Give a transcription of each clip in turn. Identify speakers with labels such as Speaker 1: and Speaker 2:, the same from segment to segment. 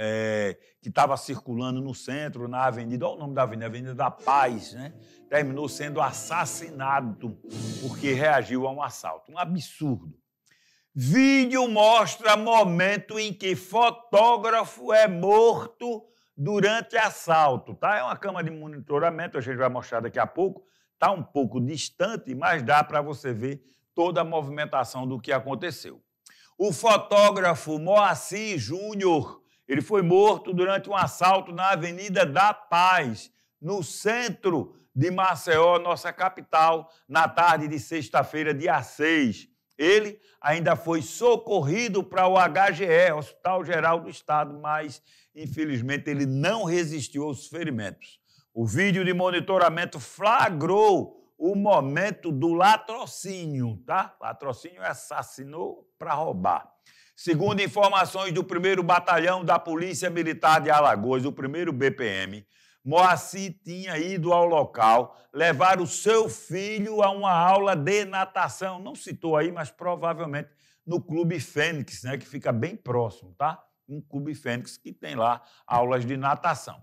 Speaker 1: é, que estava circulando no centro, na avenida, olha o nome da avenida, Avenida da Paz, né? terminou sendo assassinado porque reagiu a um assalto. Um absurdo. Vídeo mostra momento em que fotógrafo é morto durante assalto. Tá? É uma cama de monitoramento, a gente vai mostrar daqui a pouco. Está um pouco distante, mas dá para você ver toda a movimentação do que aconteceu. O fotógrafo Moacir Júnior ele foi morto durante um assalto na Avenida da Paz, no centro de Maceió, nossa capital, na tarde de sexta-feira, dia 6. Ele ainda foi socorrido para o HGE, Hospital Geral do Estado, mas infelizmente ele não resistiu aos ferimentos. O vídeo de monitoramento flagrou o momento do latrocínio, tá? Latrocínio é assassinou para roubar. Segundo informações do 1 Batalhão da Polícia Militar de Alagoas, o 1 BPM, Moacir tinha ido ao local levar o seu filho a uma aula de natação. Não citou aí, mas provavelmente no Clube Fênix, né, que fica bem próximo, tá? Um Clube Fênix que tem lá aulas de natação.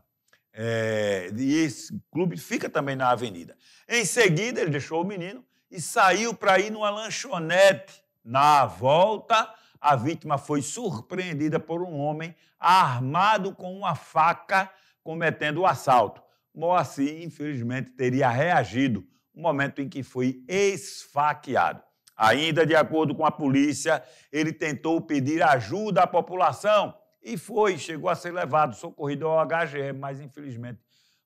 Speaker 1: É, e esse clube fica também na avenida. Em seguida, ele deixou o menino e saiu para ir numa lanchonete na volta, a vítima foi surpreendida por um homem armado com uma faca cometendo o assalto. Moacir, infelizmente, teria reagido no momento em que foi esfaqueado. Ainda de acordo com a polícia, ele tentou pedir ajuda à população e foi, chegou a ser levado, socorrido ao HGM, mas infelizmente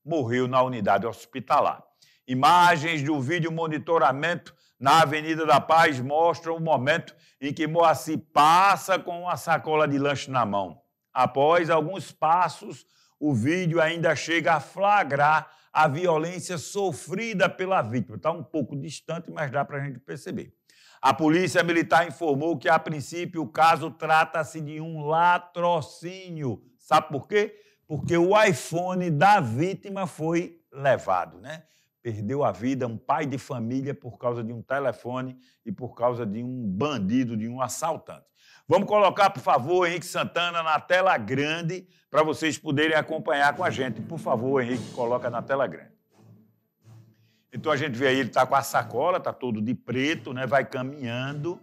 Speaker 1: morreu na unidade hospitalar. Imagens do vídeo monitoramento na Avenida da Paz mostra o momento em que Moacir passa com uma sacola de lanche na mão. Após alguns passos, o vídeo ainda chega a flagrar a violência sofrida pela vítima. Está um pouco distante, mas dá para a gente perceber. A polícia militar informou que, a princípio, o caso trata-se de um latrocínio. Sabe por quê? Porque o iPhone da vítima foi levado, né? perdeu a vida, um pai de família, por causa de um telefone e por causa de um bandido, de um assaltante. Vamos colocar, por favor, Henrique Santana na tela grande para vocês poderem acompanhar com a gente. Por favor, Henrique, coloca na tela grande. Então a gente vê aí, ele está com a sacola, está todo de preto, né? vai caminhando.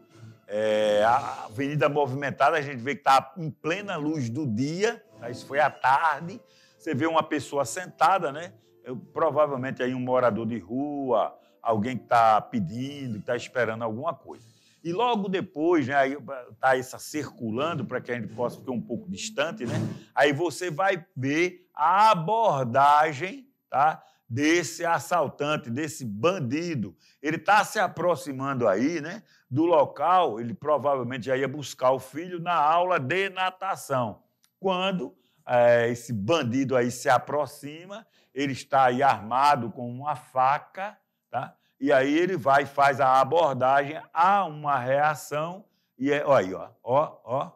Speaker 1: É, a avenida movimentada, a gente vê que está em plena luz do dia, tá? isso foi à tarde. Você vê uma pessoa sentada, né? eu, provavelmente aí um morador de rua, alguém que está pedindo, está esperando alguma coisa. E logo depois, né, aí está essa circulando para que a gente possa ficar um pouco distante, né? Aí você vai ver a abordagem, tá? Desse assaltante, desse bandido. Ele está se aproximando aí, né? Do local, ele provavelmente já ia buscar o filho na aula de natação. Quando é, esse bandido aí se aproxima, ele está aí armado com uma faca, tá? e aí ele vai e faz a abordagem, há uma reação, e é, olha aí, ó, ó, ó.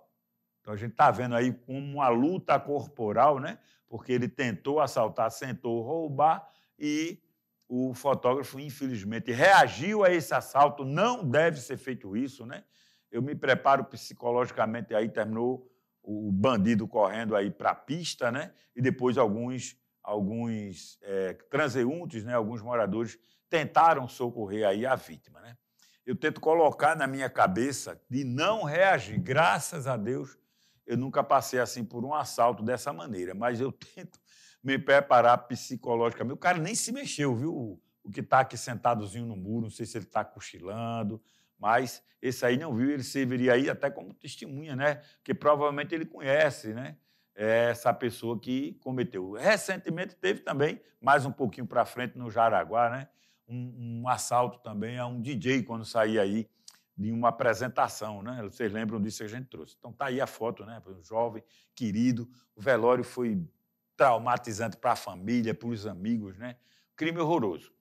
Speaker 1: Então a gente está vendo aí como uma luta corporal, né? Porque ele tentou assaltar, sentou, roubar, e o fotógrafo, infelizmente, reagiu a esse assalto. Não deve ser feito isso, né? Eu me preparo psicologicamente, aí terminou o bandido correndo aí para a pista, né? E depois alguns alguns é, transeuntes, né? Alguns moradores tentaram socorrer aí a vítima, né? Eu tento colocar na minha cabeça de não reagir. Graças a Deus, eu nunca passei assim por um assalto dessa maneira, mas eu tento me preparar psicologicamente. O cara nem se mexeu, viu? O que está aqui sentadozinho no muro, não sei se ele está cochilando, mas esse aí não viu, ele serviria aí até como testemunha, né? Porque provavelmente ele conhece, né? Essa pessoa que cometeu. Recentemente teve também, mais um pouquinho para frente no Jaraguá, né? Um, um, assalto também a um DJ quando saía aí de uma apresentação, né? Vocês lembram disso que a gente trouxe. Então tá aí a foto, né? Um jovem, querido. O velório foi traumatizante para a família, para os amigos, né? Crime horroroso.